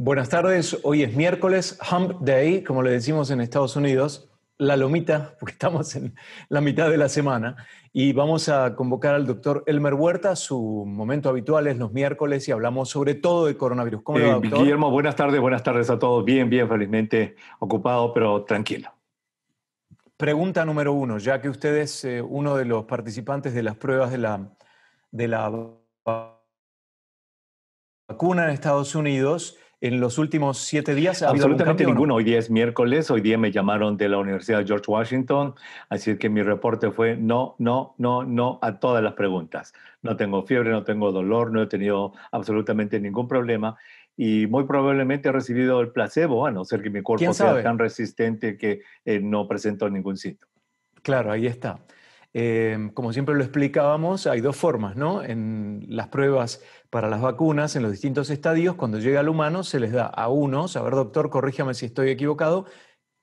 Buenas tardes, hoy es miércoles, Hump Day, como le decimos en Estados Unidos, la lomita, porque estamos en la mitad de la semana, y vamos a convocar al doctor Elmer Huerta, su momento habitual es los miércoles y hablamos sobre todo de coronavirus. ¿Cómo va, eh, doctor? Guillermo, buenas tardes, buenas tardes a todos, bien, bien, felizmente ocupado, pero tranquilo. Pregunta número uno, ya que usted es eh, uno de los participantes de las pruebas de la, de la vacuna en Estados Unidos, en los últimos siete días? Absolutamente ninguno. Hoy día es miércoles, hoy día me llamaron de la Universidad George Washington, así que mi reporte fue no, no, no, no a todas las preguntas. No tengo fiebre, no tengo dolor, no he tenido absolutamente ningún problema y muy probablemente he recibido el placebo, a no ser que mi cuerpo sea tan resistente que eh, no presento ningún síntoma. Claro, ahí está. Em, como siempre lo explicábamos, hay dos formas, ¿no? En las pruebas para las vacunas, en los distintos estadios, cuando llega al humano, se les da a unos, a ver, doctor, corríjame si estoy equivocado,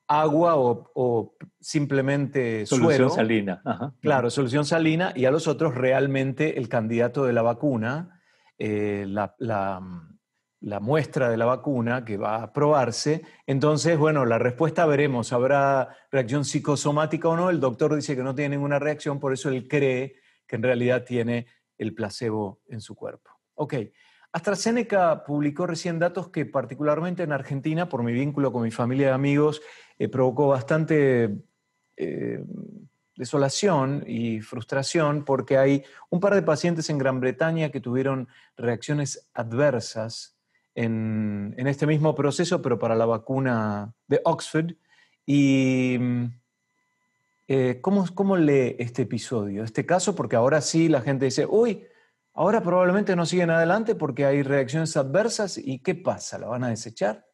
agua o, simplemente solución salina. Claro, solución salina, y a los otros realmente el candidato de la vacuna, eh, la la muestra de la vacuna que va a probarse. Entonces, bueno, la respuesta veremos. ¿Habrá reacción psicosomática o no? El doctor dice que no tiene ninguna reacción, por eso él cree que en realidad tiene el placebo en su cuerpo. Ok. AstraZeneca publicó recién datos que particularmente en Argentina, por mi vínculo con mi familia de amigos, eh, provocó bastante eh, desolación y frustración porque hay un par de pacientes en Gran Bretaña que tuvieron reacciones adversas en, este mismo proceso, pero para la vacuna de Oxford. Y mm, eh, ¿cómo, lee este episodio, este caso? Porque ahora sí la gente dice, uy, ahora probablemente no siguen adelante porque hay reacciones adversas y ¿qué pasa? ¿La van a desechar?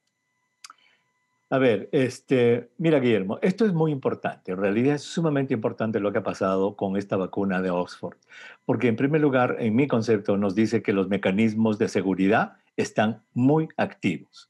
A ver, este, mira Guillermo, esto es muy importante, en realidad es sumamente importante lo que ha pasado con esta vacuna de Oxford, porque en primer lugar, en mi concepto, nos dice que los mecanismos de seguridad están muy activos.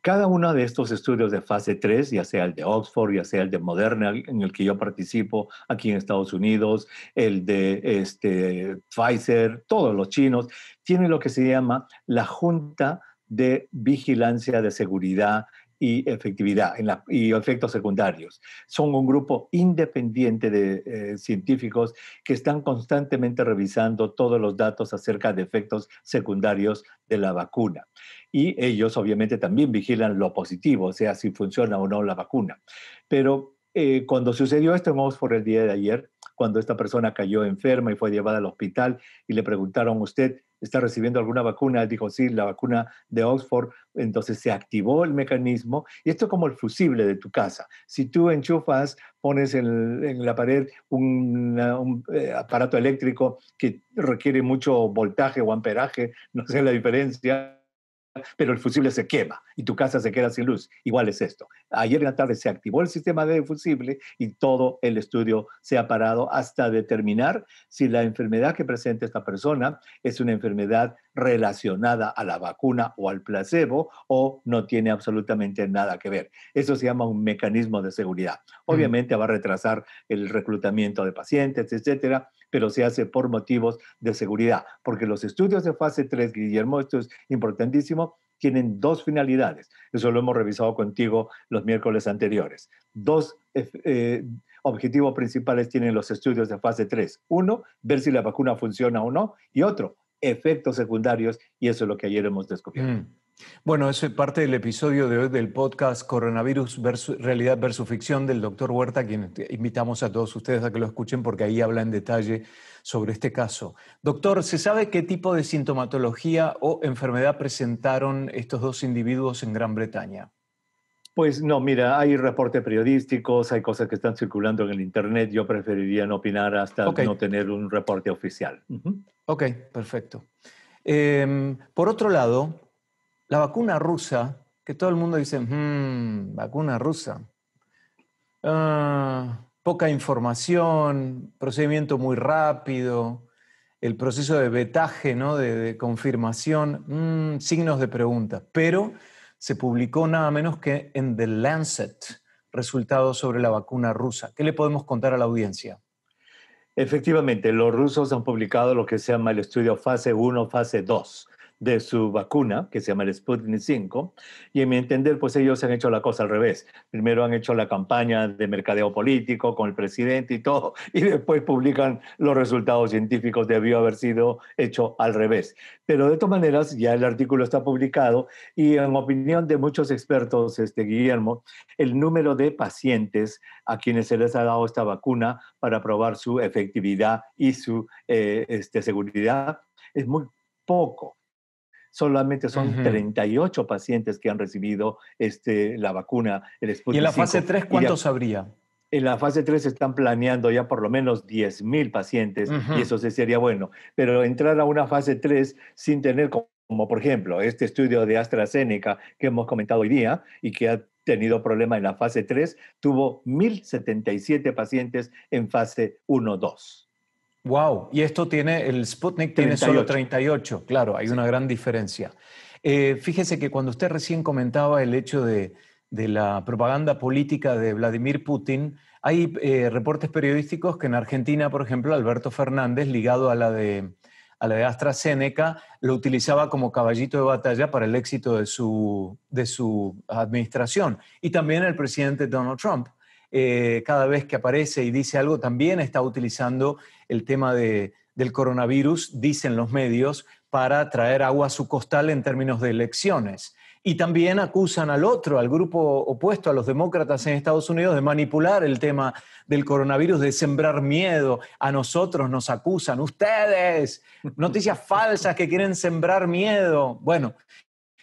Cada uno de estos estudios de fase 3, ya sea el de Oxford, ya sea el de Moderna, en el que yo participo aquí en Estados Unidos, el de este, Pfizer, todos los chinos, tienen lo que se llama la Junta de Vigilancia de Seguridad y efectividad y efectos secundarios. Son un grupo independiente de eh, científicos que están constantemente revisando todos los datos acerca de efectos secundarios de la vacuna. Y ellos obviamente también vigilan lo positivo, o sea, si funciona o no la vacuna. Pero eh, cuando sucedió esto en por el día de ayer, cuando esta persona cayó enferma y fue llevada al hospital y le preguntaron, ¿usted está recibiendo alguna vacuna, dijo, sí, la vacuna de Oxford, entonces se activó el mecanismo. Y esto es como el fusible de tu casa. Si tú enchufas, pones en, la pared un, eh, aparato eléctrico que requiere mucho voltaje o amperaje, no sé la diferencia, pero el fusible se quema y tu casa se queda sin luz. Igual es esto. Ayer en la tarde se activó el sistema de fusible y todo el estudio se ha parado hasta determinar si la enfermedad que presenta esta persona es una enfermedad relacionada a la vacuna o al placebo o no tiene absolutamente nada que ver. Eso se llama un mecanismo de seguridad. Obviamente va a retrasar el reclutamiento de pacientes, etcétera, pero se hace por motivos de seguridad, porque los estudios de fase 3, Guillermo, esto es importantísimo, tienen dos finalidades. Eso lo hemos revisado contigo los miércoles anteriores. Dos eh, eh, objetivos principales tienen los estudios de fase 3. Uno, ver si la vacuna funciona o no, y otro, efectos secundarios, y eso es lo que ayer hemos descubierto. Mm. Bueno, eso es parte del episodio de hoy del podcast Coronavirus versus, Realidad versus Ficción del doctor Huerta, quien invitamos a todos ustedes a que lo escuchen porque ahí habla en detalle sobre este caso. Doctor, ¿se sabe qué tipo de sintomatología o enfermedad presentaron estos dos individuos en Gran Bretaña? Pues no, mira, hay reportes periodísticos, hay cosas que están circulando en el Internet. Yo preferiría no opinar hasta no tener un reporte oficial. Ok, perfecto. Em, por otro lado, la vacuna rusa, que todo el mundo dice, hmm, vacuna rusa, ah, poca información, procedimiento muy rápido, el proceso de vetaje, ¿no? de, confirmación, mm, signos de pregunta. Pero se publicó nada menos que en The Lancet resultados sobre la vacuna rusa. ¿Qué le podemos contar a la audiencia? Efectivamente, los rusos han publicado lo que se llama el estudio fase 1, fase 2 de su vacuna, que se llama el Sputnik 5, y en mi entender, pues ellos han hecho la cosa al revés. Primero han hecho la campaña de mercadeo político con el presidente y todo, y después publican los resultados científicos. Debió haber sido hecho al revés. Pero de todas maneras, ya el artículo está publicado y en opinión de muchos expertos, este, Guillermo, el número de pacientes a quienes se les ha dado esta vacuna para probar su efectividad y su eh, este, seguridad es muy poco solamente son 38 pacientes que han recibido este, la vacuna, el ¿Y en la fase 3 cuántos habría? En la fase 3 están planeando ya por lo menos 10.000 pacientes y eso sí sería bueno. Pero entrar a una fase 3 sin tener como por ejemplo este estudio de AstraZeneca que hemos comentado hoy día y que ha tenido problemas en la fase 3, tuvo 1.077 pacientes en fase 1-2. Wow, y esto tiene, el Sputnik tiene solo 38, claro, hay una gran diferencia. Eh, fíjese que cuando usted recién comentaba el hecho de, la propaganda política de Vladimir Putin, hay eh, reportes periodísticos que en Argentina, por ejemplo, Alberto Fernández, ligado a la de, a la de AstraZeneca, lo utilizaba como caballito de batalla para el éxito de su, de su administración. Y también el presidente Donald Trump. Eh, cada vez que aparece y dice algo, también está utilizando el tema del coronavirus, dicen los medios, para traer agua a su costal en términos de elecciones. Y también acusan al otro, al grupo opuesto, a los demócratas en Estados Unidos, de manipular el tema del coronavirus, de sembrar miedo. A nosotros nos acusan, ustedes, noticias falsas que quieren sembrar miedo. Bueno,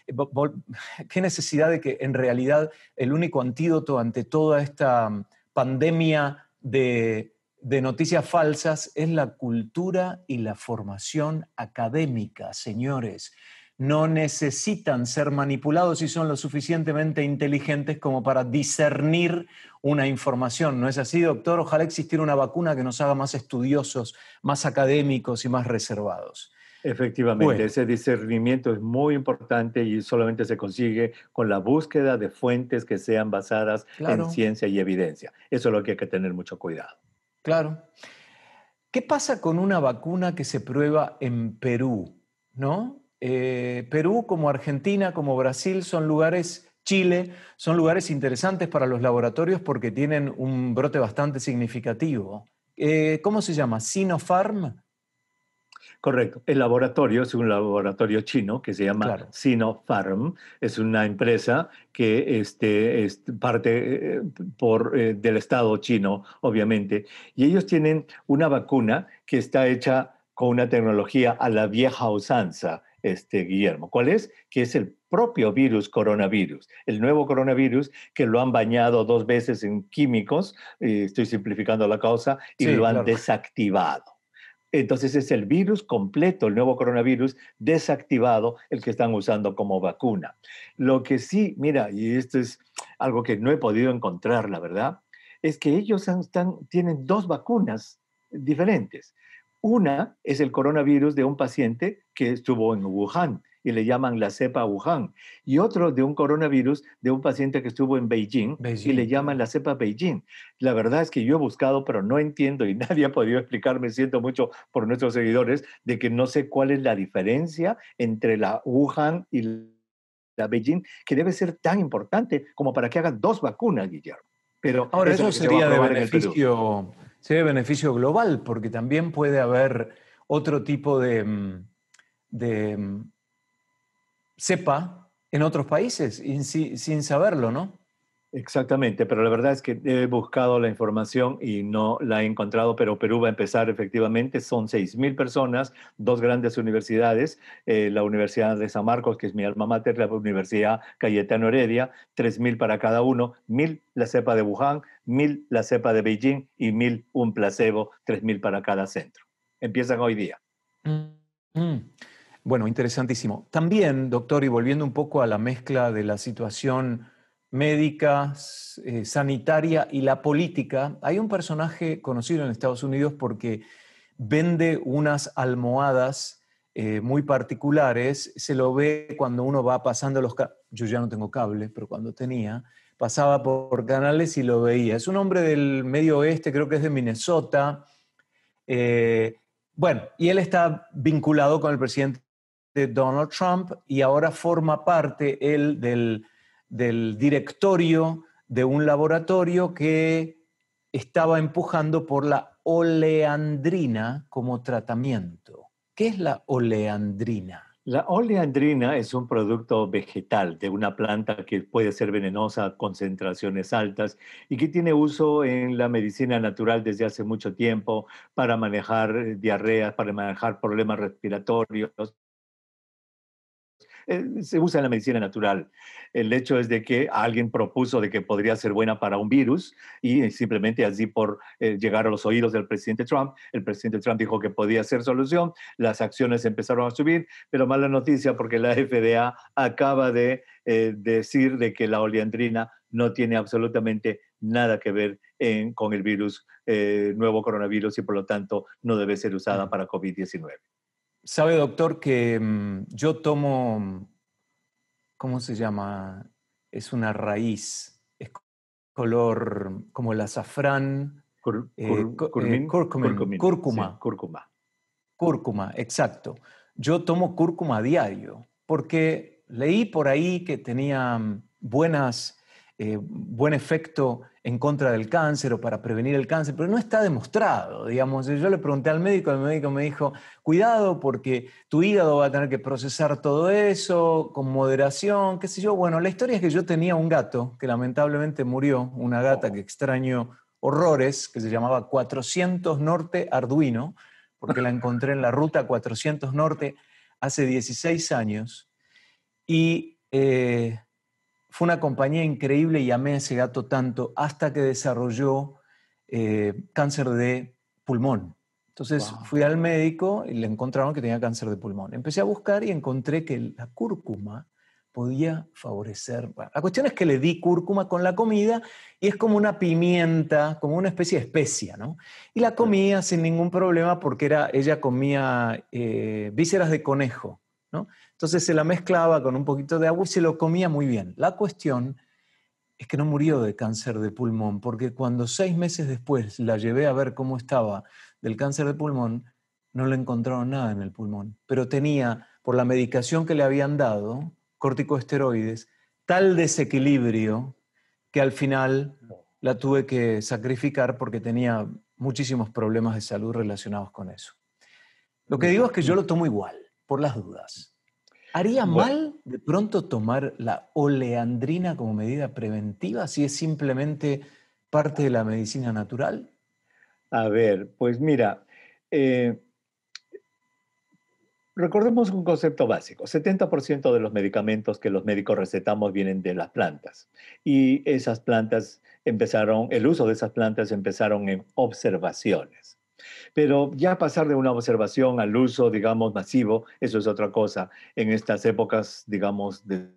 eh, qué necesidad de que en realidad el único antídoto ante toda esta mm, pandemia de, noticias falsas es la cultura y la formación académica, señores no necesitan ser manipulados y son lo suficientemente inteligentes como para discernir una información. ¿No es así, doctor? Ojalá existiera una vacuna que nos haga más estudiosos, más académicos y más reservados. Efectivamente, ese discernimiento es muy importante y solamente se consigue con la búsqueda de fuentes que sean basadas en ciencia y evidencia. Eso es lo que hay que tener mucho cuidado. Claro. ¿Qué pasa con una vacuna que se prueba en Perú? ¿No? Eh, Perú, como Argentina, como Brasil, son lugares, Chile, son lugares interesantes para los laboratorios porque tienen un brote bastante significativo. Eh, ¿Cómo se llama? ¿Sinopharm? Correcto. El laboratorio es un laboratorio chino que se llama Sinopharm. Es una empresa que este, parte eh, por, eh, del Estado chino, obviamente. Y ellos tienen una vacuna que está hecha con una tecnología a la vieja usanza, este, Guillermo. ¿Cuál es? Que es el propio virus coronavirus, el nuevo coronavirus que lo han bañado dos veces en químicos, estoy simplificando la causa, y lo han desactivado. Entonces es el virus completo, el nuevo coronavirus desactivado, el que están usando como vacuna. Lo que sí, mira, y esto es algo que no he podido encontrar, la verdad, es que ellos tienen dos vacunas diferentes. Una es el coronavirus de un paciente que estuvo en Wuhan, y le llaman la cepa Wuhan, y otro de un coronavirus de un paciente que estuvo en Beijing, y le llaman la cepa Beijing. La verdad es que yo he buscado, pero no entiendo y nadie ha podido explicarme, siento mucho por nuestros seguidores, de que no sé cuál es la diferencia entre la Wuhan y la Beijing, que debe ser tan importante como para que hagan dos vacunas, Guillermo. Pero Ahora, eso, sería de beneficio, sería beneficio global, porque también puede haber otro tipo de, mm, de mm, sepa en otros países sin, saberlo, ¿no? Exactamente, pero la verdad es que he buscado la información y no la he encontrado, pero Perú va a empezar efectivamente, son 6.000 personas, dos grandes universidades, eh, la Universidad de San Marcos, que es mi alma mater, la Universidad Cayetano Heredia, 3.000 para cada uno, 1.000 la cepa de Wuhan, 1.000 la cepa de Beijing y 1.000 un placebo, 3.000 para cada centro. Empiezan hoy día. Mm, mm. Bueno, interesantísimo. También, doctor, y volviendo un poco a la mezcla de la situación médica, eh, sanitaria y la política, hay un personaje conocido en Estados Unidos porque vende unas almohadas eh, muy particulares. Se lo ve cuando uno va pasando los... Yo ya no tengo cable, pero cuando tenía, pasaba por canales y lo veía. Es un hombre del medio oeste, creo que es de Minnesota. Eh, bueno, y él está vinculado con el presidente de Donald Trump y ahora forma parte él del, del directorio de un laboratorio que estaba empujando por la oleandrina como tratamiento. ¿Qué es la oleandrina? La oleandrina es un producto vegetal de una planta que puede ser venenosa a concentraciones altas y que tiene uso en la medicina natural desde hace mucho tiempo para manejar diarreas, para manejar problemas respiratorios, eh, se usa en la medicina natural. El hecho es de que alguien propuso de que podría ser buena para un virus y eh, simplemente así por eh, llegar a los oídos del presidente Trump, el presidente Trump dijo que podía ser solución, las acciones empezaron a subir, pero mala noticia porque la FDA acaba de decir de que la oleandrina no tiene absolutamente nada que ver con el virus, nuevo coronavirus y por lo tanto no debe ser usada para COVID-19. Sabe, doctor, que mm, yo tomo, ¿cómo se llama? Es una raíz, es color mm, como el azafrán, eh, eh, cúrcuma. cúrcuma. Cúrcuma, exacto. Yo tomo cúrcuma a diario porque leí por ahí que tenía mm, buenas eh, buen efecto en contra del cáncer o para prevenir el cáncer, pero no está demostrado. Digamos, yo le pregunté al médico, el médico me dijo, cuidado porque tu hígado va a tener que procesar todo eso con moderación, qué sé yo. Bueno, la historia es que yo tenía un gato que lamentablemente murió, una gata oh. que extraño horrores, que se llamaba 400 Norte Arduino, porque la encontré en la ruta 400 Norte hace 16 años. Y eh, fue una compañía increíble y amé a ese gato tanto hasta que desarrolló eh, cáncer de pulmón. Entonces fui al médico y le encontraron que tenía cáncer de pulmón. Empecé a buscar y encontré que la cúrcuma podía favorecer. la cuestión es que le di cúrcuma con la comida y es como una pimienta, como una especie de especia, ¿no? Y la comía sin ningún problema porque era, ella comía eh, vísceras de conejo. Entonces se la mezclaba con un poquito de agua y se lo comía muy bien. La cuestión es que no murió de cáncer de pulmón, porque cuando seis meses después la llevé a ver cómo estaba del cáncer de pulmón, no le encontraron nada en el pulmón, pero tenía, por la medicación que le habían dado, corticosteroides, tal desequilibrio que al final la tuve que sacrificar porque tenía muchísimos problemas de salud relacionados con eso. Lo que digo es que yo lo tomo igual por las dudas. ¿Haría mal de pronto tomar la oleandrina como medida preventiva si es simplemente parte de la medicina natural? A ver, pues mira, eh, recordemos un concepto básico. 70% de los medicamentos que los médicos recetamos vienen de las plantas. Y esas plantas empezaron, el uso de esas plantas empezaron en observaciones. Pero ya pasar de una observación al uso, digamos, masivo, eso es otra cosa. En estas épocas, digamos, del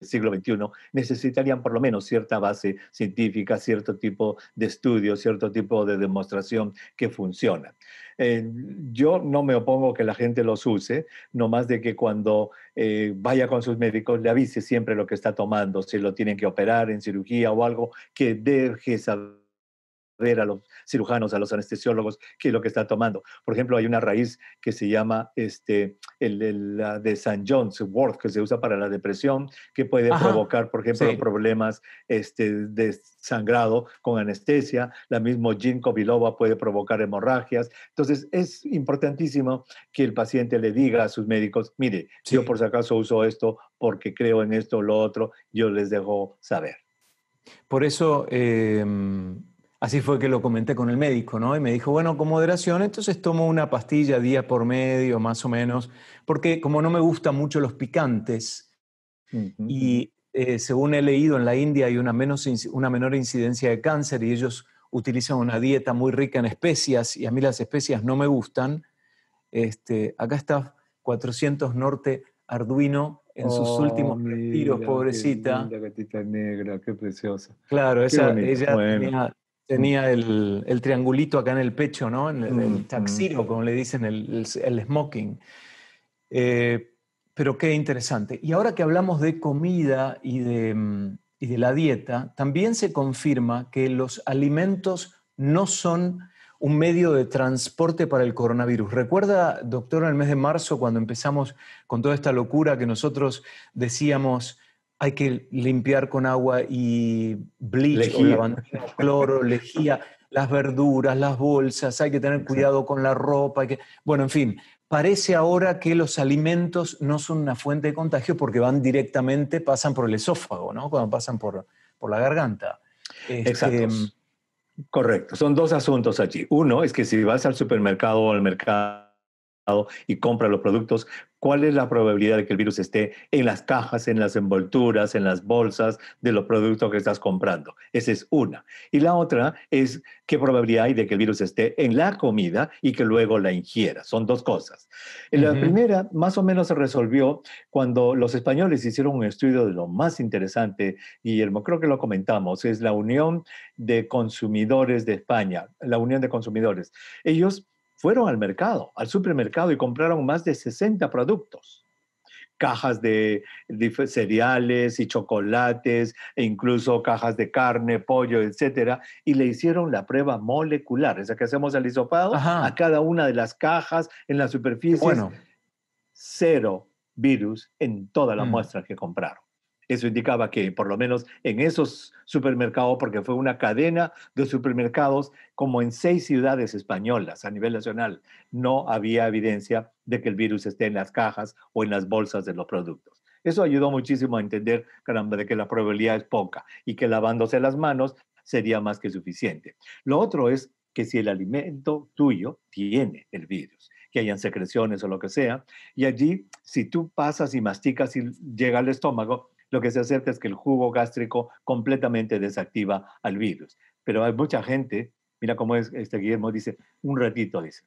siglo XXI, necesitarían por lo menos cierta base científica, cierto tipo de estudio, cierto tipo de demostración que funciona. Eh, yo no me opongo que la gente los use, no más de que cuando eh, vaya con sus médicos le avise siempre lo que está tomando, si lo tienen que operar en cirugía o algo, que deje saber ver a los cirujanos, a los anestesiólogos, qué es lo que está tomando. Por ejemplo, hay una raíz que se llama este, el, la de San John's Wort, que se usa para la depresión, que puede provocar, por ejemplo, problemas este, de sangrado con anestesia. La misma ginkgo biloba puede provocar hemorragias. Entonces, es importantísimo que el paciente le diga a sus médicos, mire, yo por si acaso uso esto porque creo en esto o lo otro, yo les dejo saber. Por eso... Em, Así fue que lo comenté con el médico, ¿no? Y me dijo, bueno, con moderación, entonces tomo una pastilla día por medio, más o menos, porque como no me gustan mucho los picantes, y eh, según he leído en la India hay una, menos, una menor incidencia de cáncer y ellos utilizan una dieta muy rica en especias y a mí las especias no me gustan, este, acá está 400 Norte Arduino en sus últimos oh, tiros, pobrecita. Qué gatita negra, qué preciosa. Claro, esa, ella Tenía el, triangulito acá en el pecho, ¿no? En el, mm, mm. taxi como le dicen, el, smoking. Eh, pero qué interesante. Y ahora que hablamos de comida y de, mm, y de la dieta, también se confirma que los alimentos no son un medio de transporte para el coronavirus. Recuerda, doctor, en el mes de marzo, cuando empezamos con toda esta locura que nosotros decíamos, hay que limpiar con agua y bleach, o cloro, lejía, las verduras, las bolsas, hay que tener cuidado con la ropa. que... Bueno, en fin, parece ahora que los alimentos no son una fuente de contagio porque van directamente, pasan por el esófago, ¿no? Cuando pasan por, por la garganta. Este, Exacto. Mm, Correcto. Son dos asuntos allí. Uno es que si vas al supermercado o al mercado y compra los productos, ¿cuál es la probabilidad de que el virus esté en las cajas, en las envolturas, en las bolsas de los productos que estás comprando? Esa es una. Y la otra es qué probabilidad hay de que el virus esté en la comida y que luego la ingiera. Son dos cosas. La primera más o menos se resolvió cuando los españoles hicieron un estudio de lo más interesante, y creo que lo comentamos, es la Unión de Consumidores de España, la Unión de Consumidores. Ellos fueron al mercado, al supermercado y compraron más de 60 productos. Cajas de, cereales y chocolates, e incluso cajas de carne, pollo, etcétera, y le hicieron la prueba molecular, esa que hacemos al hisopado, a cada una de las cajas en la superficie. Bueno. Cero virus en toda la mm. muestra que compraron. Eso indicaba que por lo menos en esos supermercados, porque fue una cadena de supermercados como en seis ciudades españolas a nivel nacional, no había evidencia de que el virus esté en las cajas o en las bolsas de los productos. Eso ayudó muchísimo a entender, caramba, de que la probabilidad es poca y que lavándose las manos sería más que suficiente. Lo otro es que si el alimento tuyo tiene el virus, que hayan secreciones o lo que sea, y allí si tú pasas y masticas y llega al estómago, lo que se acerca es que el jugo gástrico completamente desactiva al virus. Pero hay mucha gente, mira cómo es, este Guillermo dice, un ratito dice,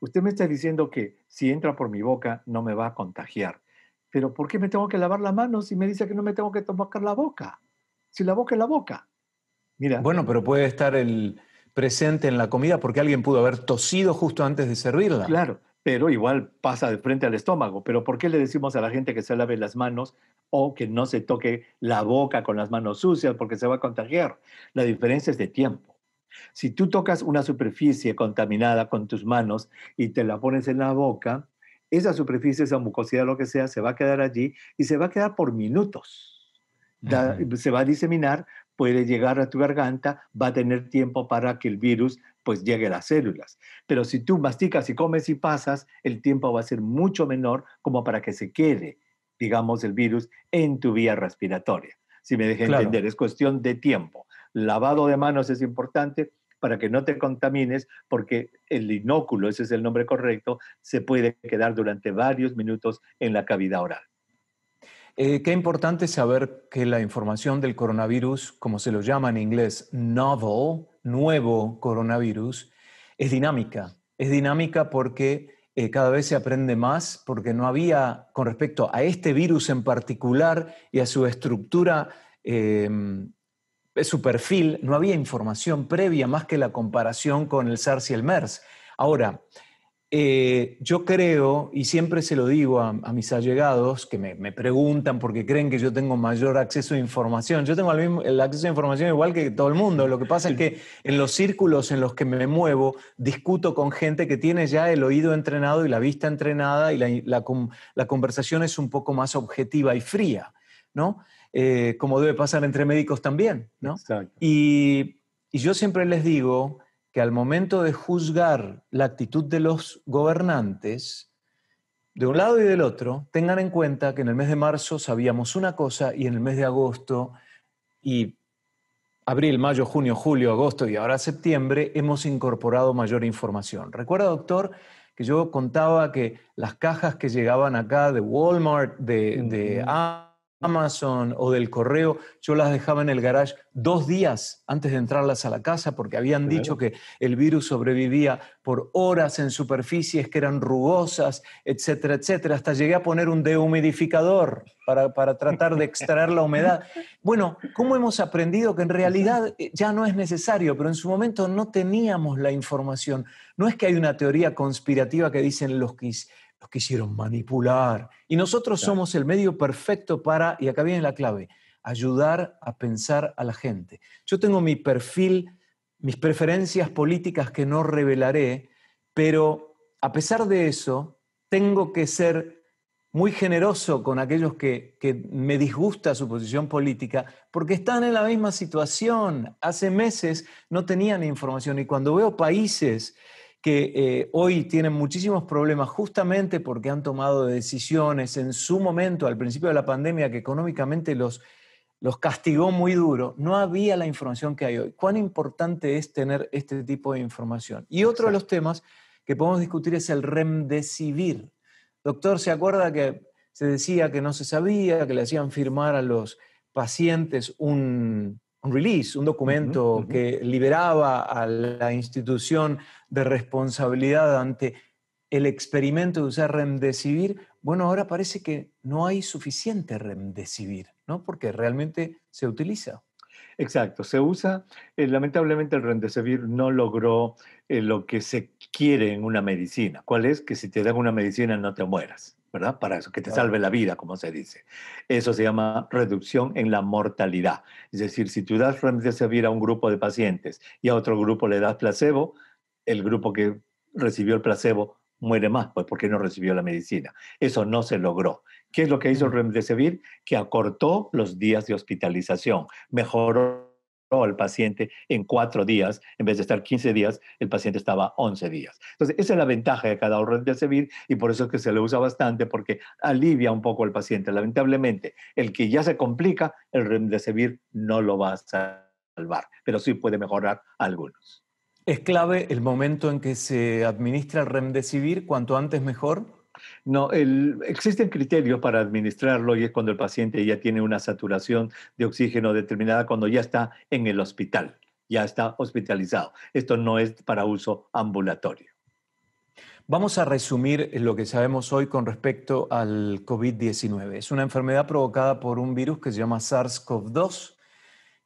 usted me está diciendo que si entra por mi boca no me va a contagiar, pero ¿por qué me tengo que lavar las manos si me dice que no me tengo que tocar la boca? Si la boca es la boca. Mira. Bueno, pero puede estar el presente en la comida porque alguien pudo haber tosido justo antes de servirla. Claro, pero igual pasa de frente al estómago. Pero ¿por qué le decimos a la gente que se lave las manos o que no se toque la boca con las manos sucias porque se va a contagiar? La diferencia es de tiempo. Si tú tocas una superficie contaminada con tus manos y te la pones en la boca, esa superficie, esa mucosidad, lo que sea, se va a quedar allí y se va a quedar por minutos. Se va a diseminar puede llegar a tu garganta, va a tener tiempo para que el virus pues llegue a las células. Pero si tú masticas y comes y pasas, el tiempo va a ser mucho menor como para que se quede, digamos, el virus en tu vía respiratoria. Si me dejé entender, es cuestión de tiempo. Lavado de manos es importante para que no te contamines, porque el inóculo, ese es el nombre correcto, se puede quedar durante varios minutos en la cavidad oral. Eh, qué importante saber que la información del coronavirus, como se lo llama en inglés, novel, nuevo coronavirus, es dinámica. Es dinámica porque eh, cada vez se aprende más, porque no había, con respecto a este virus en particular y a su estructura, em, su perfil, no había información previa más que la comparación con el SARS y el MERS. Ahora, eh, yo creo, y siempre se lo digo a, mis allegados que me, preguntan porque creen que yo tengo mayor acceso a información. Yo tengo el, acceso a información igual que todo el mundo. Lo que pasa es que en los círculos en los que me muevo, discuto con gente que tiene ya el oído entrenado y la vista entrenada y la, conversación es un poco más objetiva y fría, ¿no? Eh, como debe pasar entre médicos también, ¿no? Y, y yo siempre les digo que al momento de juzgar la actitud de los gobernantes, de un lado y del otro, tengan en cuenta que en el mes de marzo sabíamos una cosa y en el mes de agosto y abril, mayo, junio, julio, agosto y ahora septiembre hemos incorporado mayor información. Recuerda, doctor, que yo contaba que las cajas que llegaban acá de Walmart, de, de Amazon o del correo, yo las dejaba en el garage dos días antes de entrarlas a la casa porque habían dicho que el virus sobrevivía por horas en superficies que eran rugosas, etcétera, etcétera. Hasta llegué a poner un dehumidificador para, tratar de extraer la humedad. Bueno, ¿cómo hemos aprendido que en realidad eh, ya no es necesario, pero en su momento no teníamos la información? No es que hay una teoría conspirativa que dicen los que quisieron manipular. Y nosotros somos el medio perfecto para, y acá viene la clave, ayudar a pensar a la gente. Yo tengo mi perfil, mis preferencias políticas que no revelaré, pero a pesar de eso, tengo que ser muy generoso con aquellos que, me disgusta su posición política, porque están en la misma situación. Hace meses no tenían información y cuando veo países que eh, hoy tienen muchísimos problemas justamente porque han tomado decisiones en su momento, al principio de la pandemia, que económicamente los, los castigó muy duro. No había la información que hay hoy. ¿Cuán importante es tener este tipo de información? Y otro de los temas que podemos discutir es el remdesivir. Doctor, ¿se acuerda que se decía que no se sabía, que le hacían firmar a los pacientes un, un release, un documento que liberaba a la institución de responsabilidad ante el experimento de usar remdesivir, bueno, ahora parece que no hay suficiente remdesivir, Porque realmente se utiliza. Exacto, se usa, eh, lamentablemente el rendecevir no logró eh, lo que se quiere en una medicina. ¿Cuál es? Que si te dan una medicina no te mueras, ¿verdad? Para eso, que te salve la vida, como se dice. Eso se llama reducción en la mortalidad. Es decir, si tú das rendecevir a un grupo de pacientes y a otro grupo le das placebo, el grupo que recibió el placebo muere más, pues porque no recibió la medicina. Eso no se logró. ¿Qué es lo que hizo el remdesivir? Que acortó los días de hospitalización, mejoró al paciente en cuatro días, en vez de estar 15 días, el paciente estaba 11 días. Entonces, esa es la ventaja de cada remdesivir y por eso es que se le usa bastante porque alivia un poco al paciente. Lamentablemente, el que ya se complica, el remdesivir no lo va a salvar, pero sí puede mejorar algunos. ¿Es clave el momento en que se administra el remdesivir? ¿Cuanto antes mejor? No, existen criterios para administrarlo y es cuando el paciente ya tiene una saturación de oxígeno determinada, cuando ya está en el hospital, ya está hospitalizado. Esto no es para uso ambulatorio. Vamos a resumir lo que sabemos hoy con respecto al COVID-19. Es una enfermedad provocada por un virus que se llama SARS-CoV-2,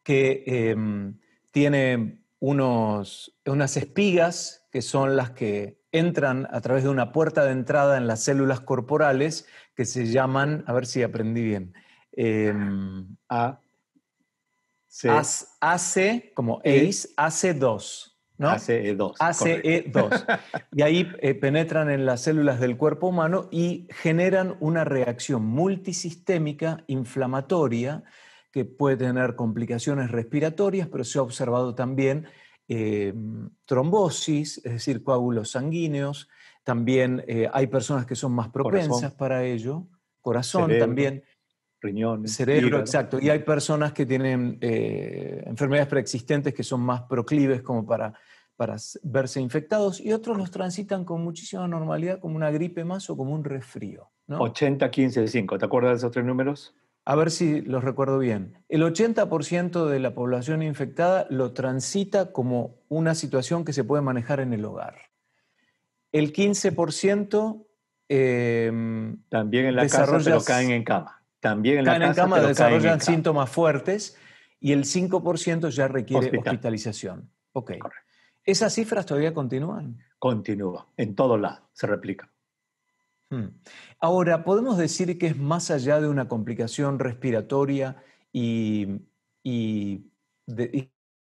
que em, tiene unas espigas que son las que entran a través de una puerta de entrada en las células corporales que se llaman, a ver si aprendí bien, em, a, AC, como e. ace ACE, 2 ¿no? ACE2. ACE2. y ahí eh, penetran en las células del cuerpo humano y generan una reacción multisistémica inflamatoria que puede tener complicaciones respiratorias, pero se ha observado también eh, trombosis, es decir, coágulos sanguíneos. También eh, hay personas que son más propensas para ello. Corazón también. Cerebro, exacto. Y hay personas que tienen eh, enfermedades preexistentes que son más proclives como para, verse infectados y otros los transitan con muchísima normalidad como una gripe más o como un resfrío. 80, 15, 5. ¿Te acuerdas de esos tres números? a ver si los recuerdo bien, el 80% de la población infectada lo transita como una situación que se puede manejar en el hogar. El 15% em, también en la casa lo caen en cama. También en la cama, desarrollan síntomas fuertes y el 5% ya requiere hospitalización. Ok. ¿Esas cifras todavía continúan? Continúa, en todos lados, se replica. Hmm. Ahora, podemos decir que es más allá de una complicación respiratoria y,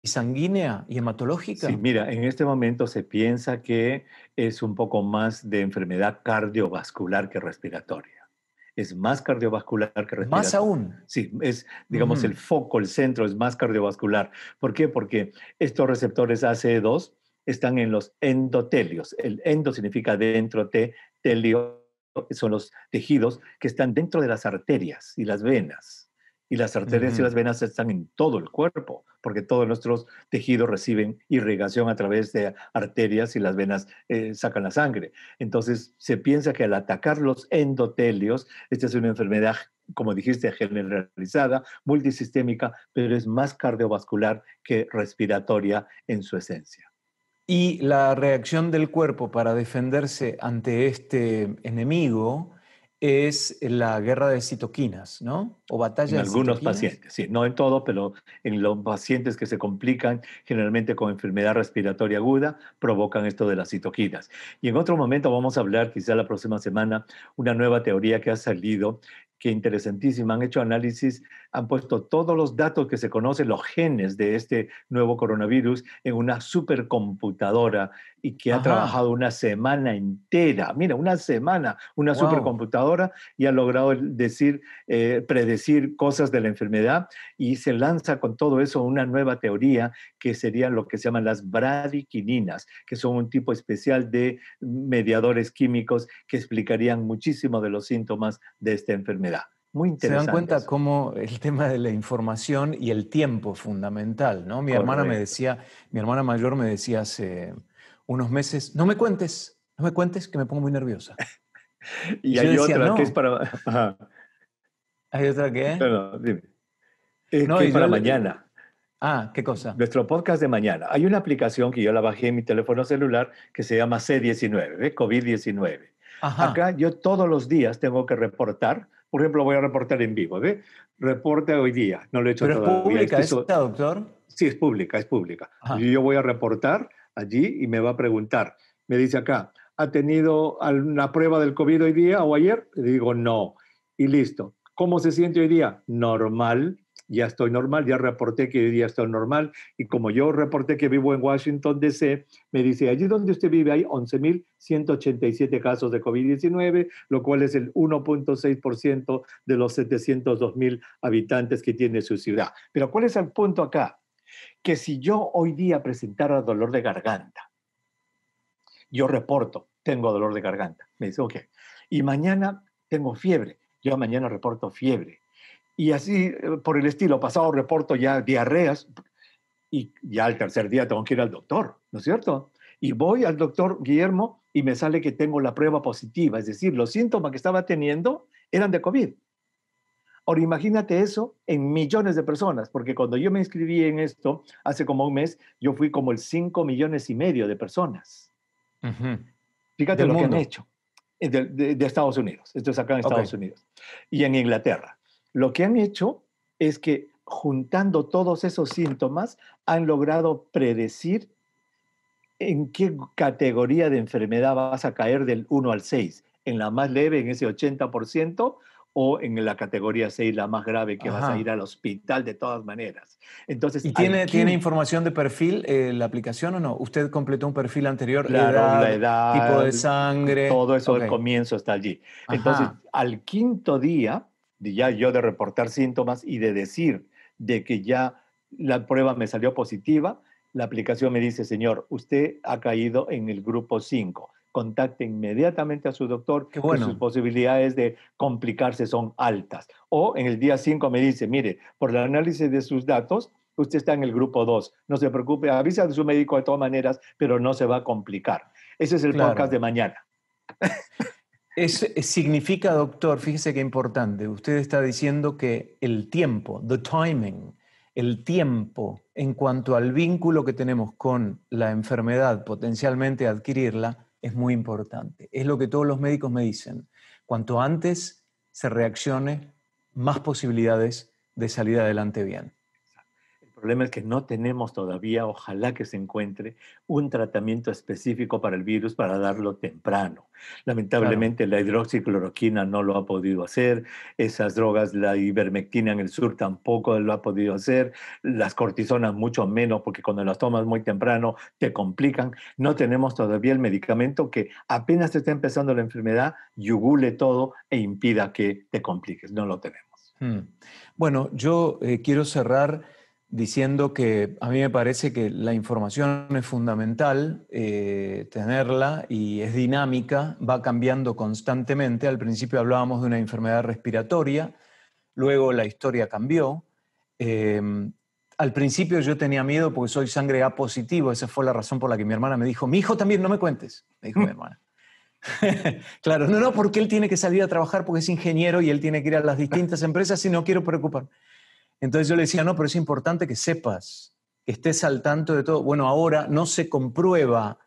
sanguínea y hematológica. Sí, mira, en este momento se piensa que es un poco más de enfermedad cardiovascular que respiratoria. Es más cardiovascular que respiratoria. Más aún. Sí, es, digamos, el foco, el centro es más cardiovascular. ¿Por qué? Porque estos receptores ACE2 están en los endotelios. El endo significa dentro, de telio son los tejidos que están dentro de las arterias y las venas. Y las arterias y las venas están en todo el cuerpo, porque todos nuestros tejidos reciben irrigación a través de arterias y las venas eh, sacan la sangre. Entonces, se piensa que al atacar los endotelios, esta es una enfermedad, como dijiste, generalizada, multisistémica, pero es más cardiovascular que respiratoria en su esencia. Y la reacción del cuerpo para defenderse ante este enemigo es la guerra de citoquinas, ¿no? O batalla en algunos pacientes, sí, no en todos, pero en los pacientes que se complican generalmente con enfermedad respiratoria aguda provocan esto de las citoquinas. Y en otro momento vamos a hablar, quizá la próxima semana, una nueva teoría que ha salido que interesantísima. Han hecho análisis han puesto todos los datos que se conocen, los genes de este nuevo coronavirus, en una supercomputadora y que ha trabajado una semana entera. Mira, una semana, una supercomputadora y ha logrado decir, eh, predecir cosas de la enfermedad y se lanza con todo eso una nueva teoría que serían lo que se llaman las bradiquininas que son un tipo especial de mediadores químicos que explicarían muchísimo de los síntomas de esta enfermedad. Muy interesante. Se dan cuenta cómo el tema de la información y el tiempo es fundamental, ¿no? Mi hermana me decía, mi hermana mayor me decía hace unos meses, no me cuentes, no me cuentes que me pongo muy nerviosa. y, hay otra eh, que es para... ¿Hay otra que? dime. que para mañana. Ah, ¿qué cosa? Nuestro podcast de mañana. Hay una aplicación que yo la bajé en mi teléfono celular que se llama C19, ¿eh? covid COVID-19. Acá yo todos los días tengo que reportar por ejemplo, voy a reportar en vivo. ¿ve? Reporte hoy día, no lo he hecho Pero ¿Es pública eso, doctor? Sí, es pública, es pública. y Yo voy a reportar allí y me va a preguntar. Me dice acá, ¿ha tenido una prueba del COVID hoy día o ayer? digo, no. Y listo. ¿Cómo se siente hoy día? Normal ya estoy normal, ya reporté que hoy día estoy normal. Y como yo reporté que vivo en Washington, D.C., me dice, allí donde usted vive hay 11.187 casos de COVID-19, lo cual es el 1.6% de los 702.000 habitantes que tiene su ciudad. Pero ¿cuál es el punto acá? Que si yo hoy día presentara dolor de garganta, yo reporto, tengo dolor de garganta. Me dice, ok. Y mañana tengo fiebre. Yo mañana reporto fiebre y así eh, por el estilo. Pasado reporto ya diarreas y ya al tercer día tengo que ir al doctor, ¿no es cierto? Y voy al doctor Guillermo y me sale que tengo la prueba positiva, es decir, los síntomas que estaba teniendo eran de COVID. Ahora imagínate eso en millones de personas, porque cuando yo me inscribí en esto hace como un mes, yo fui como el 5 millones y medio de personas. Fíjate lo que han hecho eh, de, Estados Unidos, esto es acá en Estados Unidos, y en Inglaterra. Lo que han hecho es que juntando todos esos síntomas han logrado predecir en qué categoría de enfermedad vas a caer del 1 al 6, en la más leve, en ese 80%, o en la categoría 6, la más grave, que vas a ir al hospital de todas maneras. Entonces, ¿Y tiene, tiene información de perfil eh, la aplicación o no? Usted completó un perfil anterior, claro, edad, la edad, tipo de sangre. Todo eso okay. comienzo está allí. Entonces, al quinto día, de ya yo de reportar síntomas y de decir de que ya la prueba me salió positiva, la aplicación me dice, señor, usted ha caído en el grupo 5. Contacte inmediatamente a su doctor, que sus posibilidades de complicarse son altas. O en el día 5 me dice, mire, por el análisis de sus datos, usted está en el grupo 2. No se preocupe, avisa a su médico de todas maneras, pero no se va a complicar. Ese es el podcast de mañana. Eh, significa, doctor, fíjese qué importante. Usted está diciendo que el tiempo, the timing, el tiempo en cuanto al vínculo que tenemos con la enfermedad, potencialmente adquirirla, es muy importante. Es lo que todos los médicos me dicen. Cuanto antes se reaccione, más posibilidades de salir adelante bien problema es que no tenemos todavía, ojalá que se encuentre, un tratamiento específico para el virus para darlo temprano. Lamentablemente la hidroxicloroquina no lo ha podido hacer, esas drogas, la ivermectina en el sur tampoco lo ha podido hacer, las cortisonas mucho menos porque cuando las tomas muy temprano te complican. No tenemos todavía el medicamento que apenas te está empezando la enfermedad, yugule todo e impida que te compliques. No lo tenemos. Hmm. Bueno, yo eh, quiero cerrar diciendo que a mí me parece que la información es fundamental, eh, tenerla y es dinámica, va cambiando constantemente. Al principio hablábamos de una enfermedad respiratoria, luego la historia cambió. Em, al principio yo tenía miedo porque soy sangre A positivo, esa fue la razón por la que mi hermana me dijo, mi hijo también, no me cuentes, me dijo mi mm. hermana. claro, no, no, porque él tiene que salir a trabajar porque es ingeniero y él tiene que ir a las distintas empresas y no quiero preocuparme. Entonces yo le decía, no, pero es importante que sepas, que estés al tanto de todo. Bueno, ahora no se comprueba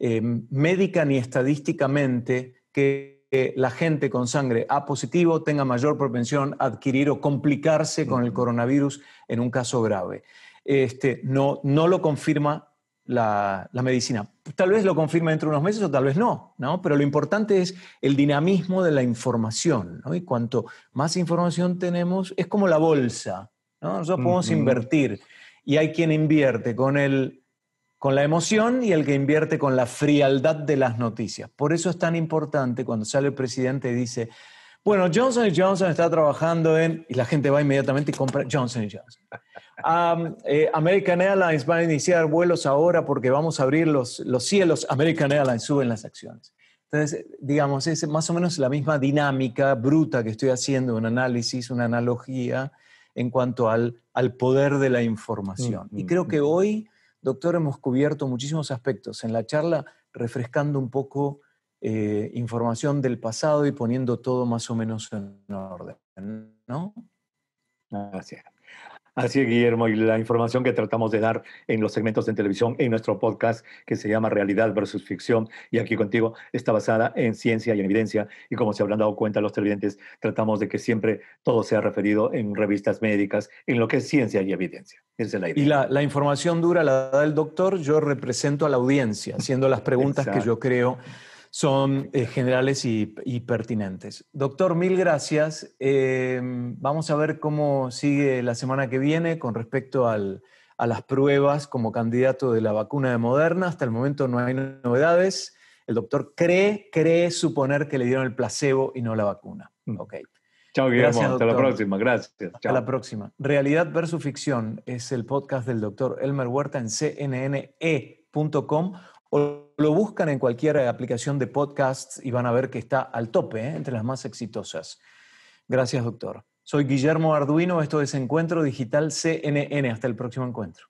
em, médica ni estadísticamente que eh, la gente con sangre A positivo tenga mayor propensión a adquirir o complicarse con el coronavirus en un caso grave. Este, no, no lo confirma la, medicina. Tal vez lo confirme dentro de unos meses o tal vez no, Pero lo importante es el dinamismo de la información, Y cuanto más información tenemos, es como la bolsa, nosotros podemos invertir y hay quien invierte con, el, con la emoción y el que invierte con la frialdad de las noticias. Por eso es tan importante cuando sale el presidente y dice, bueno, Johnson Johnson está trabajando en, y la gente va inmediatamente y compra Johnson Johnson. Eh, American Airlines va a iniciar vuelos ahora porque vamos a abrir los, los cielos. American Airlines suben las acciones. Entonces, digamos, es más o menos la misma dinámica bruta que estoy haciendo, un análisis, una analogía, en cuanto al, al poder de la información. Mm, y creo mm, que mm. hoy, doctor, hemos cubierto muchísimos aspectos en la charla, refrescando un poco eh, información del pasado y poniendo todo más o menos en orden, ¿no? Gracias. Así es, Guillermo, y la información que tratamos de dar en los segmentos de televisión, en nuestro podcast que se llama Realidad versus Ficción, y aquí contigo está basada en ciencia y en evidencia, y como se habrán dado cuenta los televidentes, tratamos de que siempre todo sea referido en revistas médicas, en lo que es ciencia y evidencia. Esa es Y la información dura la da el doctor, yo represento a la audiencia, haciendo las preguntas que yo creo son eh, generales y, pertinentes. Doctor, mil gracias. Em, vamos a ver cómo sigue la semana que viene con respecto a las pruebas como candidato de la vacuna de Moderna. Hasta el momento no hay novedades. El doctor cree, cree suponer que le dieron el placebo y no la vacuna. Mm. Ok. Chao, Guillermo. Hasta la próxima. Gracias. Hasta la próxima. Realidad versus ficción es el podcast del doctor Elmer Huerta en cnne.com o lo buscan en cualquier aplicación de podcasts y van a ver que está al tope, ¿eh? entre las más exitosas. Gracias, doctor. Soy Guillermo Arduino, esto es Encuentro Digital CNN. Hasta el próximo encuentro.